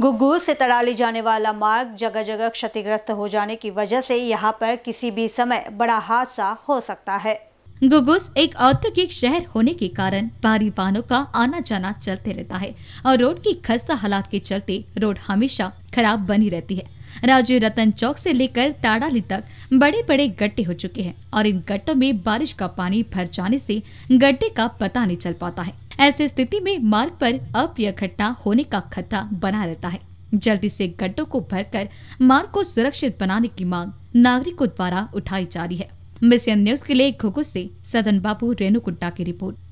घुग्घूस से ले जाने वाला मार्ग जगह जगह क्षतिग्रस्त हो जाने की वजह से यहाँ पर किसी भी समय बड़ा हादसा हो सकता है गुगुस एक औद्योगिक शहर होने के कारण भारी वाहनों का आना जाना चलते रहता है और रोड की खस्ता हालात के चलते रोड हमेशा खराब बनी रहती है राजीव रतन चौक से लेकर ताड़ाली तक बड़े बड़े गड्ढे हो चुके हैं और इन गड्ढों में बारिश का पानी भर जाने से गड्ढे का पता नहीं चल पाता है ऐसे स्थिति में मार्ग पर अप्रिय घटना होने का खतरा बना रहता है जल्दी से गड्ढों को भरकर मार्ग को सुरक्षित बनाने की मांग नागरिकों द्वारा उठाई जा रही है मिशन न्यूज के लिए घुगु से सदन बाबू रेणु कुंटा की रिपोर्ट